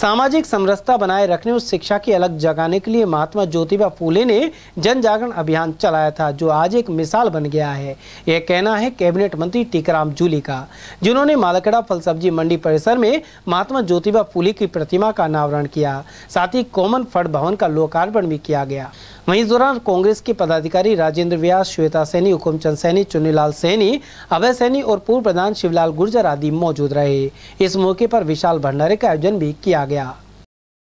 सामाजिक समरसता बनाए रखने और शिक्षा की अलग जगाने के लिए महात्मा ज्योतिबा फूले ने जन जागरण अभियान चलाया था जो आज एक मिसाल बन गया है यह कहना है कैबिनेट मंत्री टीकराम जूली का जिन्होंने मालकड़ा फल सब्जी मंडी परिसर में महात्मा ज्योतिबा फूले की प्रतिमा का अनावरण किया साथ ही कॉमन फंड भवन का लोकार्पण भी किया गया वहीं इस दौरान कांग्रेस के पदाधिकारी राजेंद्र व्यास श्वेता सैनी हुकुमचंद सैनी चुन्नीलाल सैनी अभय सैनी और पूर्व प्रधान शिवलाल गुर्जर आदि मौजूद रहे इस मौके पर विशाल भंडारे का आयोजन भी किया गया